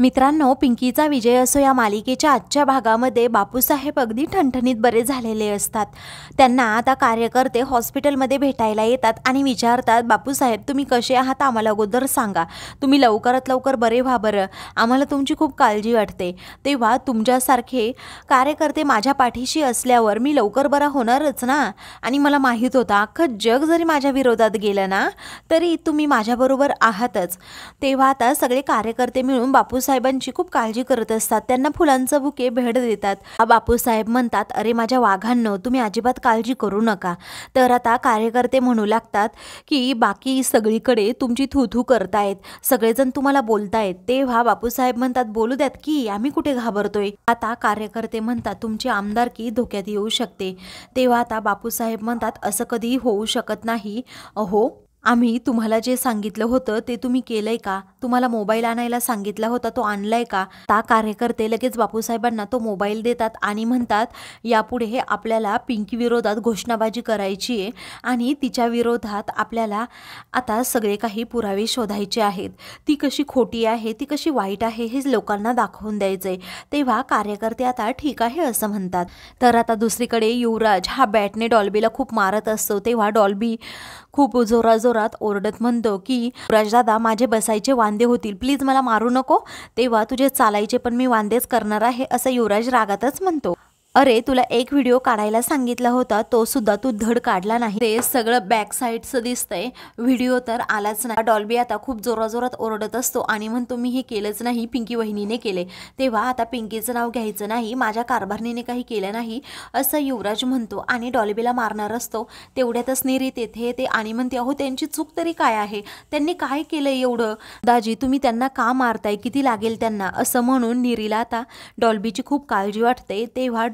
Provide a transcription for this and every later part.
मित्रांनो पिंकीचा विजय असो या मालिकेच्या आजच्या भागामध्ये बापूसाहेब अगदी ठणठणीत बरे झालेले असतात त्यांना आता कार्यकर्ते हॉस्पिटलमध्ये भेटायला येतात आणि विचारतात बापूसाहेब तुम्ही कसे आहात आम्हाला अगोदर सांगा तुम्ही लवकरात लवकर बरे व्हा बरं आम्हाला तुमची खूप काळजी वाटते तेव्हा तुमच्यासारखे कार्यकर्ते माझ्या पाठीशी असल्यावर मी लवकर बरा होणारच ना आणि मला माहीत होता अख्खं जग जरी माझ्या विरोधात गेलं ना तरी तुम्ही माझ्याबरोबर आहातच तेव्हा आता सगळे कार्यकर्ते मिळून बापूस बापूसाहेबांची खूप काळजी करत असतात त्यांना फुलांचं बुके भेट देतात बापूसाहेब म्हणतात अरे माझ्या वाघांनो तुम्ही अजिबात काळजी करू नका तर आता कार्यकर्ते म्हणू लागतात की बाकी सगळीकडे तुमची थूथू करतायत सगळेजण तुम्हाला बोलतायत तेव्हा बापूसाहेब म्हणतात बोलू द्यात की आम्ही कुठे घाबरतोय आता कार्यकर्ते म्हणतात तुमची आमदारकी धोक्यात येऊ शकते तेव्हा आता बापूसाहेब म्हणतात असं कधी होऊ शकत नाही अहो आम्ही तुम्हाला जे सांगितलं होतं ते तुम्ही केलंय का तुम्हाला मोबाईल आणायला सांगितला होता तो आणलाय का ता कार्यकर्ते लगेच बापूसाहेबांना तो मोबाईल देतात आणि म्हणतात यापुढे आपल्याला पिंकी विरोधात घोषणाबाजी करायची आहे आणि तिच्या विरोधात आपल्याला आता सगळे काही पुरावे शोधायचे आहेत ती कशी खोटी आहे ती कशी वाईट आहे हे लोकांना दाखवून द्यायचं आहे तेव्हा कार्यकर्ते आता ठीक आहे असं म्हणतात तर आता दुसरीकडे युवराज हा बॅटने डॉल्बीला खूप मारत असतो तेव्हा डॉल्बी खूप जोराजोर जोरात ओरडत म्हणतो की दादा माझे बसायचे वांदे होतील प्लीज मला मारू नको तेव्हा तुझे चालायचे पण मी वांदेच करणार आहे असं युवराज रागातच म्हणतो अरे तुला एक व्हिडिओ काढायला सांगितला होता तो सुद्धा तू धड काढला नाही ते सगळं बॅक साईडचं दिसतंय व्हिडिओ तर आलाच नाही डॉल्बी आता खूप जोराजोरात ओरडत असतो आणि म्हणतो मी हे केलंच नाही पिंकी वहिनीने केले तेव्हा आता पिंकीचं नाव घ्यायचं नाही माझ्या कारभारणीने काही केलं नाही असं युवराज म्हणतो आणि डॉल्बीला मारणार असतो तेवढ्यातच निरी तेथे ते आणि म्हणते अहो त्यांची चूक तरी काय आहे त्यांनी काय केलं एवढं दाजी तुम्ही त्यांना का मारताय किती लागेल त्यांना असं म्हणून निरीला आता डॉल्बीची खूप काळजी वाटते तेव्हा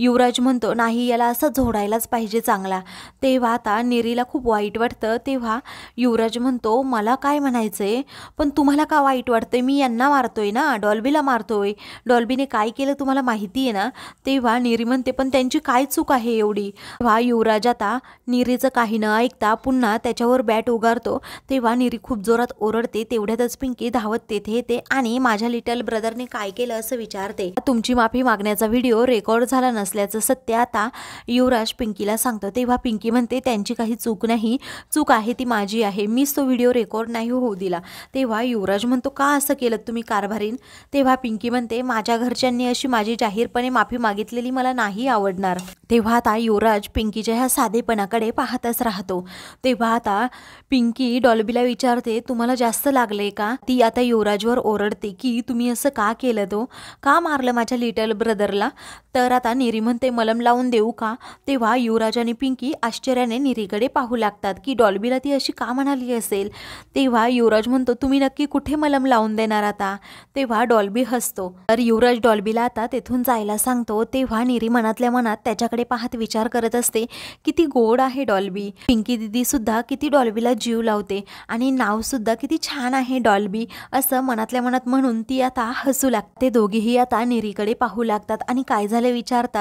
युवराज म्हणतो नाही याला असं झोडायलाच पाहिजे चांगला तेव्हा आता निरीला खूप वाईट वाटतं तेव्हा युवराज म्हणतो मला काय म्हणायचं आहे पण तुम्हाला का वाईट वाटतं मी यांना मारतोय ना डॉल्बीला मारतोय डॉल्बीने काय केलं तुम्हाला माहिती आहे ना तेव्हा निरी म्हणते पण त्यांची काय चूक आहे एवढी तेव्हा युवराज आता निरीचं काही न ऐकता पुन्हा त्याच्यावर बॅट उगारतो तेव्हा निरी खूप जोरात ओरडते तेवढ्यातच पिंकी धावत तेथे येते आणि माझ्या लिटल ब्रदरने काय केलं असं विचारते तुमची माफी मागण्याचा व्हिडिओ रेकॉर्ड झाला नसल्याचं सत्य आता युवराज पिंकीला सांगतो तेव्हा पिंकी म्हणते त्यांची काही चूक नाही चूक आहे ती माझी आहे मीच तो व्हिडिओ रेकॉर्ड नाही होऊ दिला तेव्हा युवराज म्हणतो का असं केलं तुम्ही कारभारीन तेव्हा पिंकी म्हणते माझ्या घरच्यांनी अशी माझी जाहीरपणे माफी मागितलेली मला नाही आवडणार तेव्हा आता युवराज पिंकीच्या ह्या साधेपणाकडे पाहतच राहतो तेव्हा आता पिंकी डॉल्बीला विचारते तुम्हाला जास्त लागले का ती आता युवराजवर ओरडते की तुम्ही असं का केलं तो का मारलं माझ्या लिटल ब्रदरला तर आता मेरी म्हणते मलम लावून देऊ का तेव्हा युवराज आणि पिंकी आश्चर्याने निरीकडे पाहू लागतात की डॉल्बीला ती अशी का म्हणाली असेल तेव्हा युवराज म्हणतो तुम्ही नक्की कुठे मलम लावून देणार आता तेव्हा डॉल्बी हसतो तर युवराज डॉल्बीला आता तेथून जायला सांगतो तेव्हा निरी मनातल्या मनात त्याच्याकडे पाहत विचार करत असते किती गोड आहे डॉल्बी पिंकी दिदी सुद्धा किती डॉल्बीला जीव लावते आणि नाव सुद्धा किती छान आहे डॉल्बी असं मनातल्या मनात म्हणून ती आता हसू लागते दोघीही आता निरीकडे पाहू लागतात आणि काय झाले विचारतात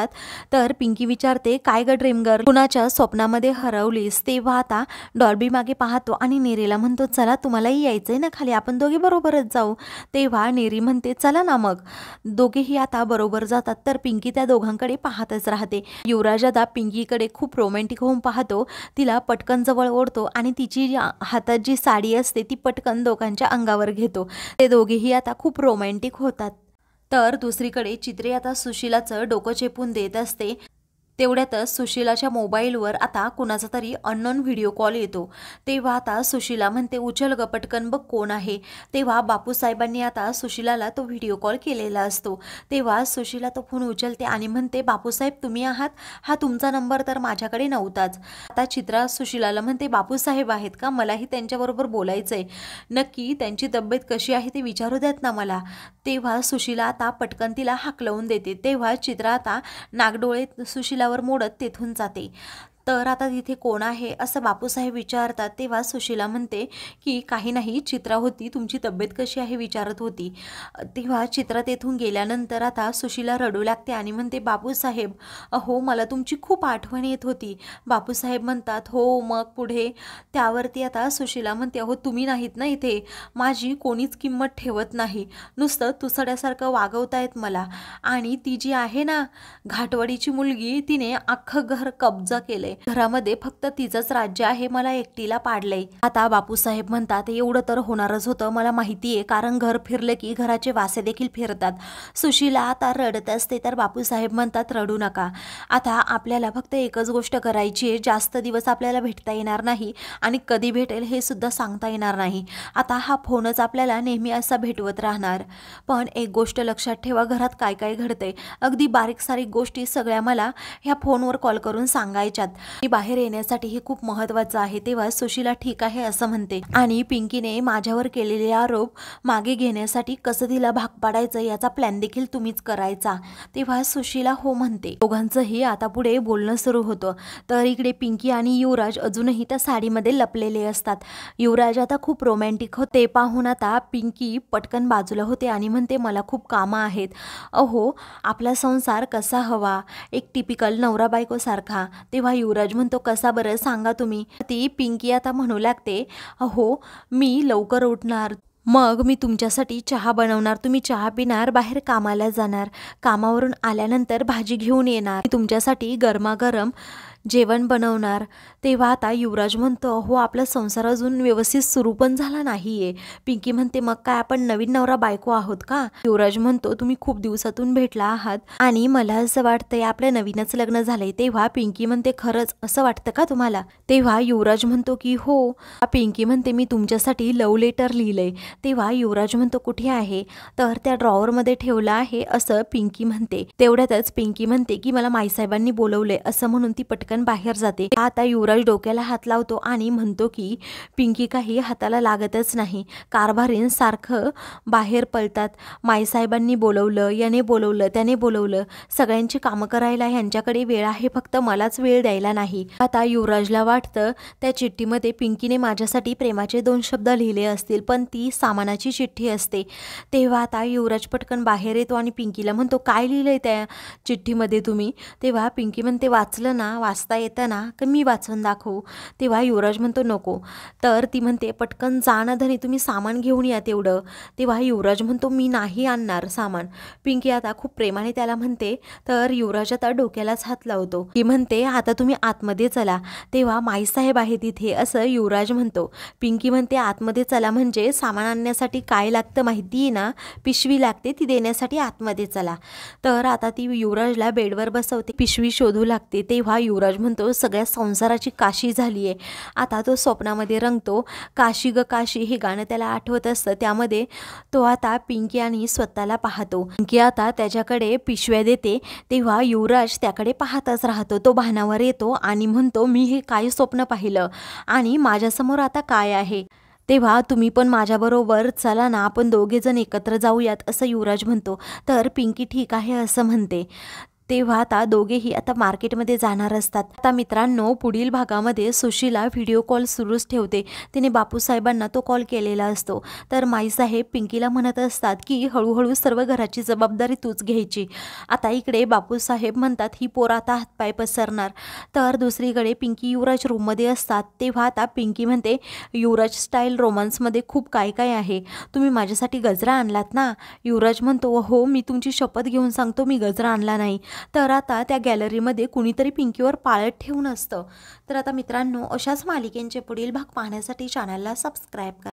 तर पिंकी विचारते काय ग ड्रीमगर कुणाच्या स्वप्नामध्ये हरवलीस तेव्हा आता डॉल्बी मागे पाहतो आणि नेरीला म्हणतो चला तुम्हालाही यायचंय ना खाली आपण दोघे बरोबरच जाऊ तेव्हा नेरी म्हणते चला ना मग दोघेही आता बरोबर जातात तर पिंकी त्या दोघांकडे पाहतच राहते युवराज आता पिंकीकडे खूप रोमॅन्टिक होऊन पाहतो तिला पटकन जवळ ओढतो आणि तिची हातात जी साडी असते ती पटकन दोघांच्या अंगावर घेतो ते दोघेही आता खूप रोमॅन्टिक होतात तर दुसरीकडे चित्रे आता सुशिलाचं डोकं चेपून देत असते तेवढ्यातच सुशीलाच्या मोबाईलवर आता कुणाचा तरी अननोन व्हिडिओ कॉल येतो तेव्हा आता सुशीला म्हणते उचल ग पटकन बघ कोण आहे तेव्हा बापूसाहेबांनी आता सुशीलाला तो व्हिडिओ कॉल केलेला असतो तेव्हा सुशीला तो फोन उचलते आणि म्हणते बापूसाहेब तुम्ही आहात हा तुमचा नंबर तर माझ्याकडे नव्हताच आता चित्रा सुशीलाला म्हणते बापूसाहेब आहेत का मलाही त्यांच्याबरोबर बोलायचं आहे नक्की त्यांची तब्येत कशी आहे ते विचारू द्यात ना मला तेव्हा सुशीला आता पटकन तिला हाकलवून देते तेव्हा चित्रा आता नागडोळे सुशीला रस्त्यावर मोडत तेथून जाते तर आता तिथे कोण आहे असं बापूसाहेब विचारतात तेव्हा सुशीला म्हणते की काही नाही चित्रा होती तुमची तब्येत कशी आहे विचारत होती तेव्हा चित्रा तेथून गेल्यानंतर आता सुशीला रडू लागते आणि म्हणते बापूसाहेब हो मला तुमची खूप आठवण येत होती बापूसाहेब म्हणतात हो मग पुढे त्यावरती आता सुशीला म्हणते अहो तुम्ही नाहीत ना इथे माझी कोणीच किंमत ठेवत नाही नुसतं तुसड्यासारखं वागवतायत मला आणि ती जी आहे ना घाटवडीची मुलगी तिने अख्खं घर कब्जा केलं आहे घरामध्ये फक्त तिचंच राज्य आहे मला एकटीला पाडलंय आता बापूसाहेब म्हणतात एवढं तर होणारच होतं मला माहिती आहे कारण घर फिरलं की घराचे वासे देखील फिरतात सुशीला आता रडत असते तर बापूसाहेब म्हणतात रडू नका आता आपल्याला फक्त एकच गोष्ट करायची आहे जास्त दिवस आपल्याला भेटता येणार नाही आणि कधी भेटेल हे सुद्धा सांगता येणार नाही आता हा फोनच आपल्याला नेहमी असा भेटवत राहणार पण एक गोष्ट लक्षात ठेवा घरात काय काय घडतंय अगदी बारीक सारीक गोष्टी सगळ्या मला ह्या फोनवर कॉल करून सांगायच्यात मी बाहेर येण्यासाठी हे खूप महत्वाचं आहे तेव्हा सुशीला ठीक आहे असं म्हणते आणि पिंकीने माझ्यावर केलेले आरोप मागे घेण्यासाठी कसं तिला भाग पाडायचं याचा प्लॅन देखील तुम्हीच करायचा तेव्हा सुशीला हो म्हणते दोघांचंही आता पुढे बोलणं सुरू होतं तर इकडे पिंकी आणि युवराज अजूनही त्या साडीमध्ये लपलेले असतात युवराज आता खूप रोमॅन्टिक होते पाहून आता पिंकी पटकन बाजूला होते आणि म्हणते मला खूप कामं आहेत अहो आपला संसार कसा हवा एक टिपिकल नवरा बायकोसारखा तेव्हा युवराज युवराज म्हणतो कसा बरं सांगा तुम्ही ती पिंकी आता म्हणू लागते अहो मी लवकर उठणार मग मी तुमच्यासाठी चहा बनवणार तुम्ही चहा पिणार बाहेर कामाला जाणार कामावरून आल्यानंतर भाजी घेऊन येणार तुमच्यासाठी गरमागरम जेवण बनवणार तेव्हा आता युवराज म्हणतो हो आपला संसार अजून व्यवस्थित सुरू पण झाला नाही आहे पिंकी म्हणते मग काय आपण नवीन नवरा बायको आहोत का युवराज म्हणतो तुम्ही खूप दिवसातून भेटला आहात आणि मला असं वाटतंय आपल्या नवीनच लग्न झालंय तेव्हा पिंकी म्हणते खरंच असं वाटतं का तुम्हाला तेव्हा युवराज म्हणतो की हो पिंकी म्हणते मी तुमच्यासाठी लव लेटर लिहिलंय तेव्हा युवराज म्हणतो कुठे आहे तर त्या ड्रॉवरमध्ये ठेवला आहे असं पिंकी म्हणते तेवढ्यातच पिंकी म्हणते की मला माईसाहेबांनी बोलवलंय असं म्हणून ती पटकन पटकन बाहेर जाते आता युवराज डोक्याला हात लावतो आणि म्हणतो की पिंकी काही हाताला लागतच नाही कारभारीन सारखं बाहेर पळतात माईसाहेबांनी बोलवलं याने बोलवलं त्याने बोलवलं सगळ्यांची कामं करायला यांच्याकडे वेळ आहे फक्त मलाच वेळ द्यायला नाही आता युवराजला वाटतं त्या चिठ्ठीमध्ये पिंकीने माझ्यासाठी प्रेमाचे दोन शब्द लिहिले असतील पण ती सामानाची चिठ्ठी असते तेव्हा आता युवराज पटकन बाहेर येतो आणि पिंकीला म्हणतो काय लिहिलंय त्या चिठ्ठीमध्ये तुम्ही तेव्हा पिंकी म्हणते वाचलं ना वाच वाचता येतं ना की मी वाचून दाखवू तेव्हा युवराज म्हणतो नको तर ती म्हणते पटकन जाणं धनी तुम्ही सामान घेऊन या तेवढं तेव्हा युवराज म्हणतो मी नाही आणणार सामान पिंकी आता खूप प्रेमाने त्याला म्हणते तर युवराज आता डोक्यालाच हात लावतो ती म्हणते आता तुम्ही आतमध्ये चला तेव्हा माईसाहेब आहे तिथे असं युवराज म्हणतो पिंकी म्हणते आतमध्ये चला म्हणजे सामान आणण्यासाठी काय लागतं माहिती ना पिशवी लागते ती देण्यासाठी आतमध्ये चला तर आता ती युवराजला बेडवर बसवते पिशवी शोधू लागते तेव्हा युवराज महाराज म्हणतो सगळ्या संसाराची काशी झाली आहे आता तो स्वप्नामध्ये रंगतो काशी ग काशी हे गाणं त्याला आठवत असतं त्यामध्ये तो आता पिंकी आणि स्वतःला पाहतो पिंकी आता त्याच्याकडे पिशव्या देते तेव्हा युवराज त्याकडे पाहताच राहतो तो भानावर येतो आणि म्हणतो मी हे काय स्वप्न पाहिलं आणि माझ्यासमोर आता काय आहे तेव्हा तुम्ही पण माझ्याबरोबर चला ना आपण दोघेजण एकत्र जाऊयात असं युवराज म्हणतो तर पिंकी ठीक आहे असं म्हणते तेव्हा आता दोघेही आता मार्केटमध्ये जाणार असतात आता मित्रांनो पुढील भागामध्ये सुशीला व्हिडिओ कॉल सुरूच ठेवते तिने बापूसाहेबांना तो कॉल केलेला असतो तर माईसाहेब पिंकीला म्हणत असतात की हळूहळू सर्व घराची जबाबदारी तूच घ्यायची आता इकडे बापूसाहेब म्हणतात ही पोर आता हातपाय पसरणार तर दुसरीकडे पिंकी युवराज रूममध्ये असतात तेव्हा आता पिंकी म्हणते युवराज स्टाईल रोमान्समध्ये खूप काय काय आहे तुम्ही माझ्यासाठी गजरा आणलात ना युवराज म्हणतो हो मी तुमची शपथ घेऊन सांगतो मी गजरा आणला नाही तर आता त्या गॅलरीमध्ये कुणीतरी पिंकीवर पाळत ठेवून असतं तर आता मित्रांनो अशाच मालिकेंचे पुढील भाग पाहण्यासाठी चॅनलला सबस्क्राईब करा